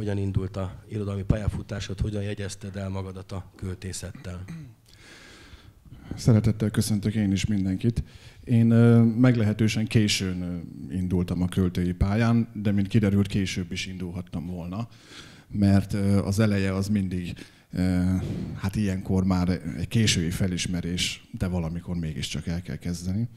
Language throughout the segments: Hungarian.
hogyan indult a irodalmi pályafutásod, hogyan jegyezted el magadat a költészettel? Szeretettel köszöntök én is mindenkit. Én meglehetősen későn indultam a költői pályán, de mint kiderült, később is indulhattam volna, mert az eleje az mindig, hát ilyenkor már egy késői felismerés, de valamikor mégiscsak el kell kezdeni.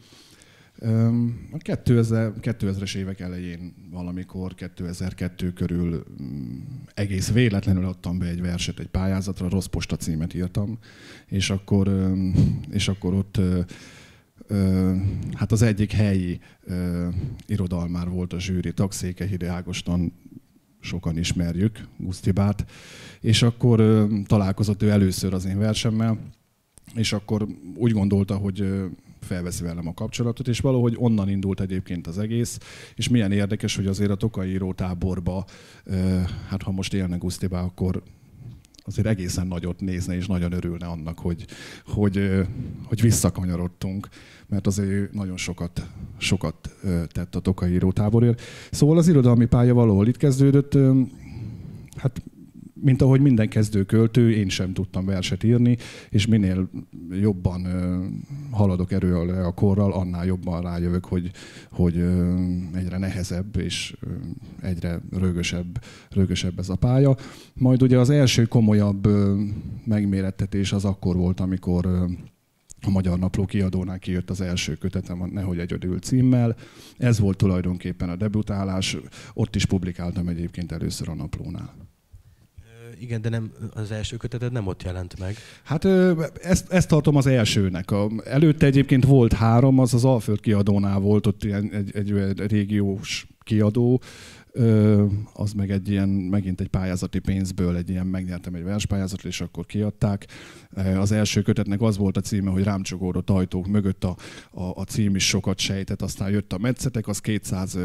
A 2000, 2000-es évek elején valamikor, 2002 körül mm, egész véletlenül adtam be egy verset egy pályázatra, rossz posta címet írtam, és akkor, és akkor ott hát az egyik helyi irodalmár volt a zsűri tag, Székehide Ágoston sokan ismerjük, Gusztibát, és akkor találkozott ő először az én versemmel, és akkor úgy gondolta, hogy felveszi velem a kapcsolatot, és valahogy onnan indult egyébként az egész, és milyen érdekes, hogy azért a tokaíró táborba, hát ha most élne Gusztibá, akkor azért egészen nagyot nézne, és nagyon örülne annak, hogy, hogy, hogy visszakanyarodtunk, mert azért nagyon sokat, sokat tett a tokai írótáborért. Szóval az irodalmi pálya valahol itt kezdődött, hát mint ahogy minden kezdő költő, én sem tudtam verset írni, és minél jobban haladok erővel, a korral, annál jobban rájövök, hogy, hogy egyre nehezebb és egyre rögösebb, rögösebb ez a pálya. Majd ugye az első komolyabb megmérettetés az akkor volt, amikor a Magyar Napló kiadónál kijött az első kötetem, a Nehogy Egyedül címmel. Ez volt tulajdonképpen a debütálás, ott is publikáltam egyébként először a naplónál. Igen, de nem az első köteted nem ott jelent meg. Hát ezt, ezt tartom az elsőnek. A, előtte egyébként volt három, az az Alföld kiadónál volt, ott egy, egy, egy régiós kiadó, az meg egy ilyen, megint egy pályázati pénzből egy ilyen, megnyertem egy verspályázatot, és akkor kiadták. Az első kötetnek az volt a címe, hogy rámcsogódott ajtók mögött a, a, a cím is sokat sejtett, aztán jött a metszetek, az 200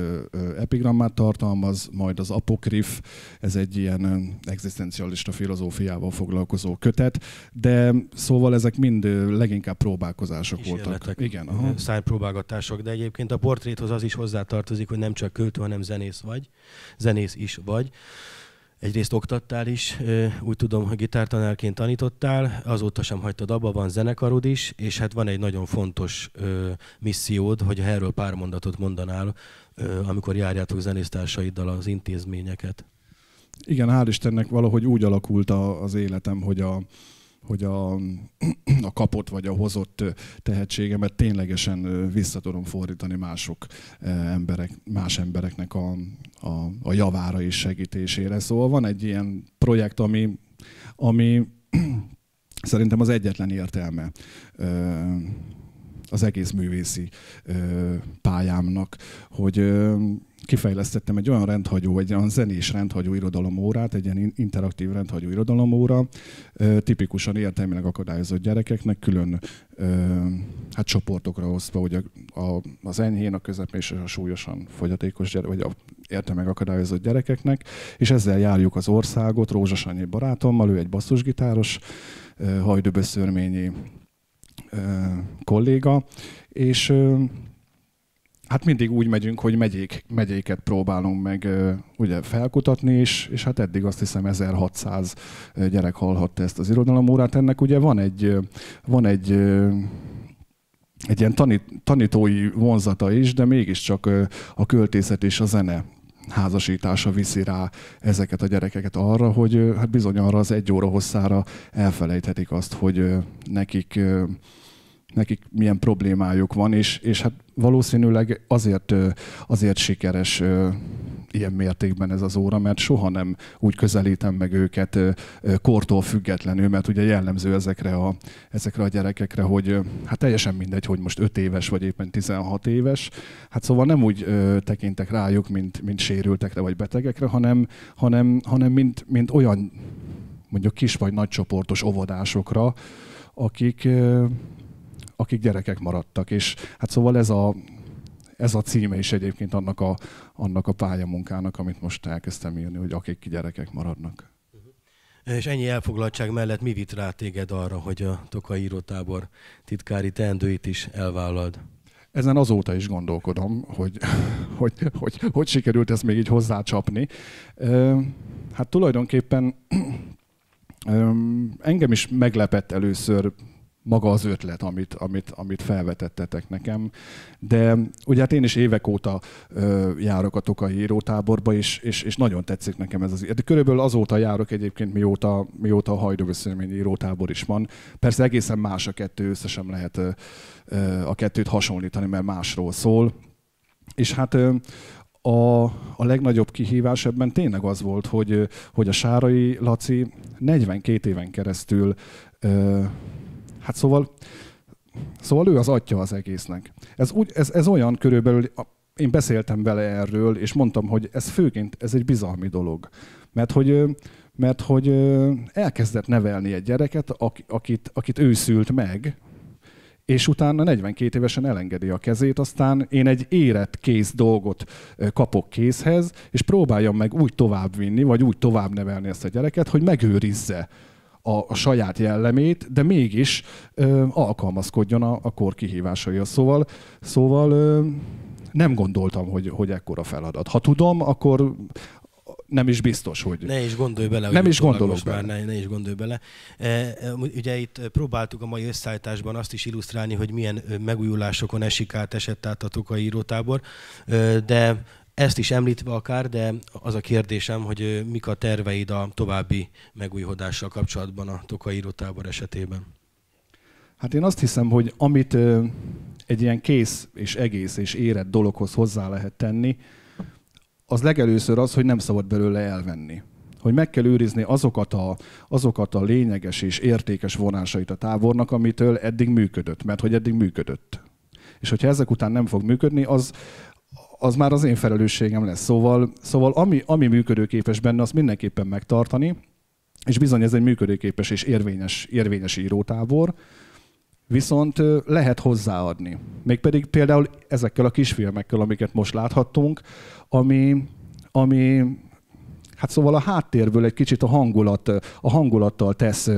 epigrammát tartalmaz, majd az apokrif, ez egy ilyen egzisztencialista filozófiával foglalkozó kötet, de szóval ezek mind leginkább próbálkozások voltak. Igen, aha. szájpróbálgatások, de egyébként a portréthoz az is hozzátartozik, hogy nem csak költő, hanem zenész vagy zenész is vagy. Egyrészt oktattál is, úgy tudom, hogy gitártanárként tanítottál, azóta sem hagytad abba, van zenekarod is, és hát van egy nagyon fontos missziód, hogy erről pár mondatot mondanál, amikor járjátok zenésztársaiddal az intézményeket. Igen, hál' Istennek valahogy úgy alakult az életem, hogy a, hogy a, a kapott vagy a hozott tehetségemet ténylegesen vissza tudom fordítani mások emberek, más embereknek a, a, a javára és segítésére. Szóval van egy ilyen projekt, ami, ami szerintem az egyetlen értelme az egész művészi pályámnak, hogy kifejlesztettem egy olyan rendhagyó, egy olyan zenés rendhagyó órát, egy ilyen interaktív rendhagyó irodalomóra, tipikusan értelmileg akadályozott gyerekeknek, külön hát csoportokra osztva, hogy a, a, az enyhén, a közepén és a súlyosan fogyatékos gyerek, vagy a értelmileg akadályozott gyerekeknek, és ezzel járjuk az országot, Rózsas barátommal, ő egy basszusgitáros, hajdöböszörményi kolléga, és hát mindig úgy megyünk, hogy megyék, megyéket próbálunk meg ugye felkutatni, és, és hát eddig azt hiszem 1600 gyerek hallhatta ezt az irodalomórát. Ennek ugye van egy, van egy egy ilyen tanít, tanítói vonzata is, de mégiscsak a költészet és a zene házasítása viszi rá ezeket a gyerekeket arra, hogy hát bizony arra az egy óra hosszára elfelejthetik azt, hogy nekik nekik milyen problémájuk van, és, és hát valószínűleg azért, azért sikeres ilyen mértékben ez az óra, mert soha nem úgy közelítem meg őket kortól függetlenül, mert ugye jellemző ezekre a, ezekre a gyerekekre, hogy hát teljesen mindegy, hogy most 5 éves vagy éppen 16 éves, hát szóval nem úgy tekintek rájuk, mint, mint sérültekre vagy betegekre, hanem, hanem, hanem mint, mint olyan mondjuk kis vagy nagy csoportos óvodásokra, akik, akik gyerekek maradtak. És hát szóval ez a, ez a címe is egyébként annak a, annak a pályamunkának, amit most elkezdtem írni, hogy akik gyerekek maradnak. Uh-huh. És ennyi elfoglaltság mellett mi vit rá téged arra, hogy a Tokai írótábor titkári teendőit is elvállald? Ezen azóta is gondolkodom, hogy hogy, hogy, hogy, hogy sikerült ezt még így hozzácsapni. Hát tulajdonképpen engem is meglepett először maga az ötlet, amit, amit, amit felvetettetek nekem. De ugye hát én is évek óta ö, járok a Tokai írótáborba, és, és, és nagyon tetszik nekem ez az De körülbelül azóta járok egyébként, mióta, mióta a hajdovöszönmény írótábor is van. Persze egészen más a kettő, össze sem lehet ö, ö, a kettőt hasonlítani, mert másról szól. És hát ö, a, a legnagyobb kihívás ebben tényleg az volt, hogy, hogy a Sárai Laci 42 éven keresztül ö, Hát szóval, szóval ő az atya az egésznek. Ez, úgy, ez, ez olyan körülbelül, én beszéltem vele erről, és mondtam, hogy ez főként ez egy bizalmi dolog. Mert hogy, mert hogy elkezdett nevelni egy gyereket, akit, akit ő szült meg, és utána 42 évesen elengedi a kezét, aztán én egy érett kész dolgot kapok kézhez, és próbáljam meg úgy továbbvinni, vagy úgy tovább nevelni ezt a gyereket, hogy megőrizze a, a saját jellemét, de mégis ö, alkalmazkodjon a, a kor kihívásaihoz. Szóval, szóval ö, nem gondoltam, hogy, hogy ekkora feladat. Ha tudom, akkor nem is biztos, hogy... Ne is gondolj bele. Nem is gondolok bele. ne, ne is gondolj bele. E, e ugye itt próbáltuk a mai összeállításban azt is illusztrálni, hogy milyen megújulásokon esik át esett át a Tokai írótábor, de ezt is említve akár, de az a kérdésem, hogy mik a terveid a további megújhodással kapcsolatban a Tokai írótábor esetében? Hát én azt hiszem, hogy amit egy ilyen kész és egész és érett dologhoz hozzá lehet tenni, az legelőször az, hogy nem szabad belőle elvenni. Hogy meg kell őrizni azokat a, azokat a lényeges és értékes vonásait a tábornak, amitől eddig működött, mert hogy eddig működött. És hogyha ezek után nem fog működni, az, az már az én felelősségem lesz. Szóval, szóval ami, ami működőképes benne, azt mindenképpen megtartani, és bizony ez egy működőképes és érvényes, érvényes írótábor, viszont lehet hozzáadni. Mégpedig például ezekkel a kisfilmekkel, amiket most láthattunk, ami, ami Hát szóval a háttérből egy kicsit a, hangulat, a hangulattal tesz,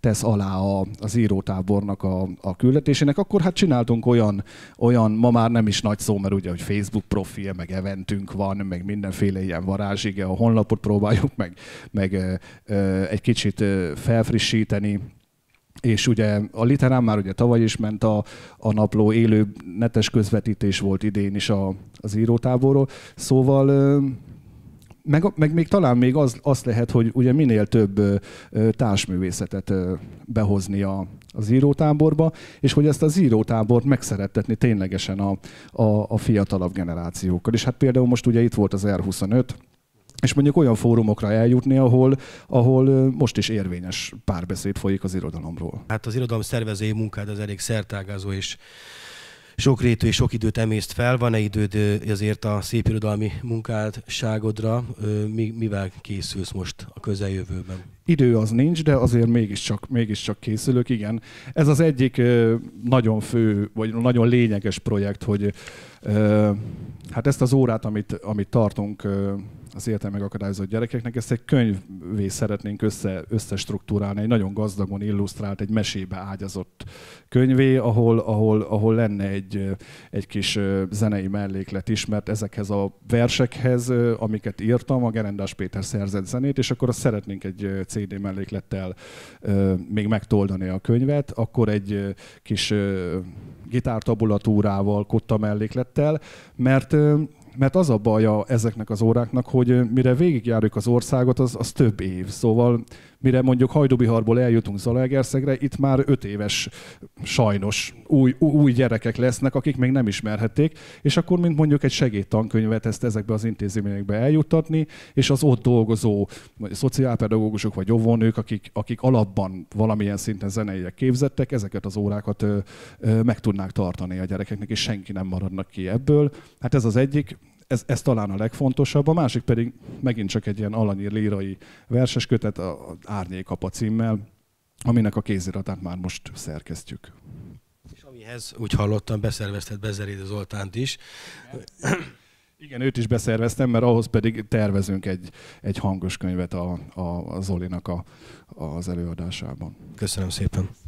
tesz alá a, az írótábornak a, a küldetésének. Akkor hát csináltunk olyan, olyan, ma már nem is nagy szó, mert ugye, hogy Facebook profil, meg eventünk van, meg mindenféle ilyen varázsige, a honlapot próbáljuk meg, meg egy kicsit felfrissíteni, és ugye a literán már ugye tavaly is ment a, a napló, élő netes közvetítés volt idén is a, az írótáborról, szóval meg, meg még talán még az, az lehet, hogy ugye minél több társművészetet behozni a, az írótáborba, és hogy ezt az írótábort megszerettetni ténylegesen a, a, a fiatalabb generációkkal. És hát például most ugye itt volt az R25, és mondjuk olyan fórumokra eljutni, ahol, ahol most is érvényes párbeszéd folyik az irodalomról. Hát az irodalom szervezői munkád az elég szertágazó, és sok rétű és sok időt emészt fel, van-e időd ezért a szépirodalmi munkádságodra, mivel készülsz most a közeljövőben? idő az nincs, de azért mégiscsak, mégiscsak készülök, igen. Ez az egyik nagyon fő, vagy nagyon lényeges projekt, hogy hát ezt az órát, amit, amit tartunk az életem megakadályozott gyerekeknek, ezt egy könyvvé szeretnénk össze, összestruktúrálni, egy nagyon gazdagon illusztrált, egy mesébe ágyazott könyvé, ahol, ahol, ahol lenne egy, egy kis zenei melléklet is, mert ezekhez a versekhez, amiket írtam, a Gerendás Péter szerzett zenét, és akkor azt szeretnénk egy CD melléklettel még megtoldani a könyvet, akkor egy kis gitártabulatúrával, kotta melléklettel, mert mert az a baja ezeknek az óráknak, hogy mire végigjárjuk az országot, az, az több év. Szóval mire mondjuk Hajdubiharból eljutunk Zalaegerszegre, itt már öt éves sajnos új, új gyerekek lesznek, akik még nem ismerhették, és akkor mint mondjuk egy segédtankönyvet ezt ezekbe az intézményekbe eljuttatni, és az ott dolgozó vagy szociálpedagógusok vagy óvónők, akik, akik alapban valamilyen szinten zeneiek képzettek, ezeket az órákat ö, ö, meg tudnák tartani a gyerekeknek, és senki nem maradnak ki ebből. Hát ez az egyik ez, ez talán a legfontosabb, a másik pedig megint csak egy ilyen alanyír lírai verses kötet, a Árnyékapa címmel, aminek a kéziratát már most szerkesztjük. És amihez úgy hallottam, beszervezted Bezeréd Zoltánt is. Igen, őt is beszerveztem, mert ahhoz pedig tervezünk egy, egy hangos könyvet a, a, a Zolinak a, az előadásában. Köszönöm szépen.